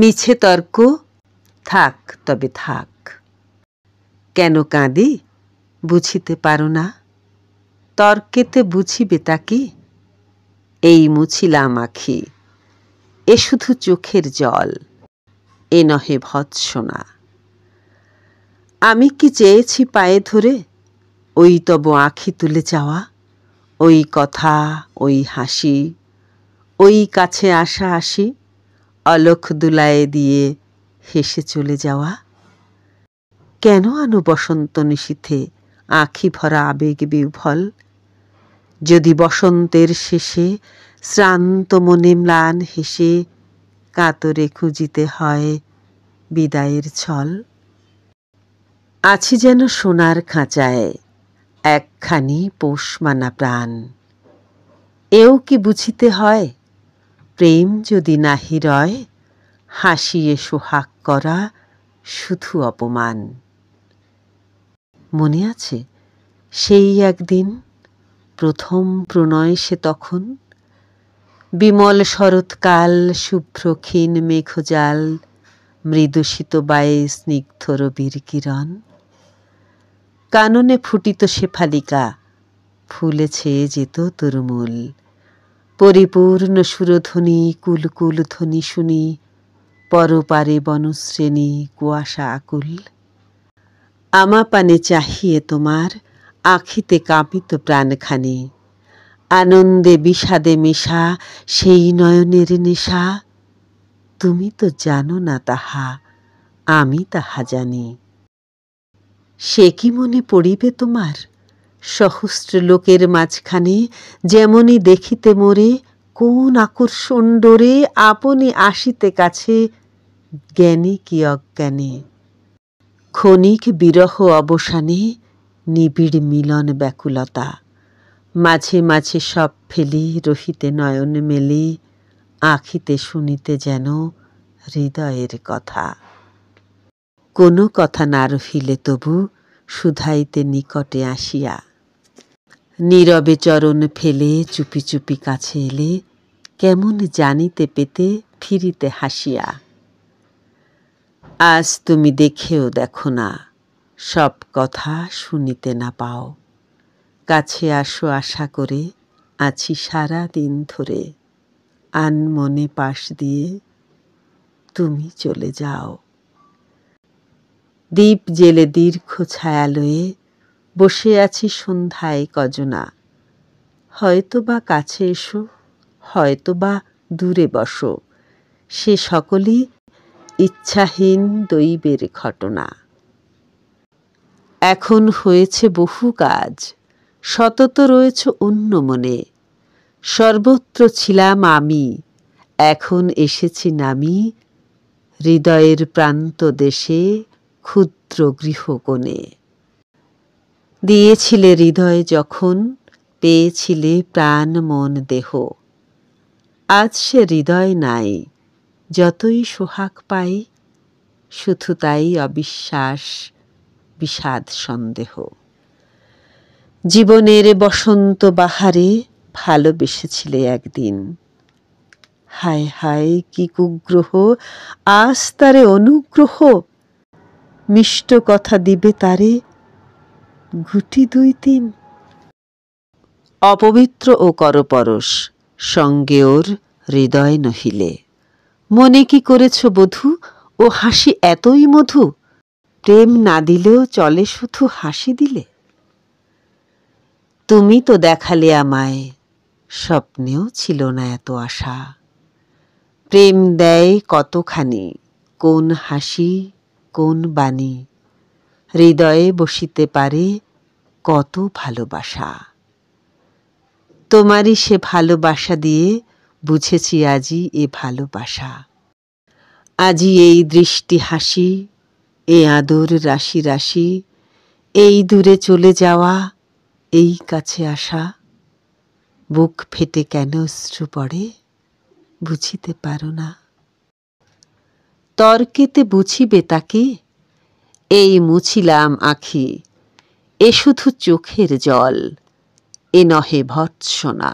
মিছে তর্ক থাক তবে থাক কেন কাঁদি বুঝিতে পারো না তর্কেতে বুঝিবে তাকে এই মুছিলাম আখি এ শুধু চোখের জল এ নহে ভৎসনা আমি কি চেয়েছি পায়ে ধরে ওই তব আখি তুলে যাওয়া ওই কথা ওই হাসি ওই কাছে আসা আসি অলক দুলায়ে দিয়ে হেসে চলে যাওয়া কেন আনো বসন্ত নিশীথে আঁখি ভরা আবেগ বিউফল যদি বসন্তের শেষে শ্রান্ত মনে ম্লান হেসে কাতরে খুঁজিতে হয় বিদায়ের ছল আছি যেন সোনার খাঁচায় একখানি পোষ মানা প্রাণ এও কি বুঝিতে হয় প্রেম যদি না রয় হাসিয়ে সোহাগ করা শুধু অপমান মনে আছে সেই একদিন প্রথম প্রণয় সে তখন বিমল শরৎকাল শুভ্রক্ষীণ মেঘজাল মৃদুষিত বায়ে স্নিগ্ধ রবির কাননে ফুটিত শেফালিকা ফুলেছে যেত তরুমূল পরিপূর্ণ সুরধ্বনি কুলকুল ধ্বনি শুনি পরপারে বনশ্রেণী কুয়াশা আকুল আমা পানে চাহিয়ে তোমার আখিতে কাঁপিত প্রাণখানি আনন্দে বিষাদে মেশা সেই নয়নের নেশা তুমি তো জানো না তাহা আমি তাহা জানি সে কি মনে পড়িবে তোমার সহস্র লোকের মাঝখানে যেমনই দেখিতে মোরে কোন আকর্ষণ ডোরে আপনি আসিতে কাছে জ্ঞানী কি অজ্ঞানী ক্ষণিক বিরহ অবসানে নিবিড় মিলন ব্যাকুলতা মাঝে মাঝে সব ফেলি রহিতে নয়ন মেলি আঁখিতে শুনিতে যেন হৃদয়ের কথা কোনো কথা না রহিলে তবু শুধাইতে নিকটে আসিয়া নীরবে চরণ ফেলে চুপি চুপি কাছে এলে কেমন জানিতে পেতে ফিরিতে হাসিয়া আজ তুমি দেখেও দেখো না সব কথা শুনিতে না পাও কাছে আসো আশা করে আছি সারা দিন ধরে আন মনে পাশ দিয়ে তুমি চলে যাও দ্বীপ জেলে দীর্ঘ ছায়ালয়ে বসে আছি সন্ধ্যায় কজনা হয়তো বা কাছে এসো হয়তো বা দূরে বসো সে সকলই ইচ্ছাহীন দৈবের ঘটনা এখন হয়েছে বহু কাজ সতত রয়েছ অন্য মনে সর্বত্র ছিলাম আমি এখন এসেছি নামি হৃদয়ের প্রান্ত দেশে ক্ষুদ্র গৃহকোণে দিয়েছিলে হৃদয় যখন পেয়েছিলে প্রাণ মন দেহ আজ সে হৃদয় নাই যতই সোহাগ পাই শুধু তাই অবিশ্বাস বিষাদ সন্দেহ জীবনের বসন্ত বাহারে ভালোবেসেছিলে একদিন হায় হায় কি কুগ্রহ আজ তারে অনুগ্রহ মিষ্ট কথা দিবে তারে ঘুটি দুই তিন অপবিত্র ও করপরশ সঙ্গে ওর হৃদয় নহিলে মনে কি করেছ বধু ও হাসি এতই মধু প্রেম না দিলেও চলে শুধু হাসি দিলে তুমি তো দেখালে আমায় স্বপ্নেও ছিল না এত আশা প্রেম দেয় কতখানি কোন হাসি কোন বাণী হৃদয়ে বসিতে পারে কত ভালোবাসা তোমারই সে ভালোবাসা দিয়ে বুঝেছি আজি এ ভালোবাসা আজি এই দৃষ্টি হাসি এ আদর রাশি রাশি এই দূরে চলে যাওয়া এই কাছে আসা বুক ফেটে কেন অশ্রু পড়ে বুঝিতে পারো না তর্কেতে বুঝিবে তাকে এই মুছিলাম আখি এ শুধু চোখের জল এ নহে ভৎসনা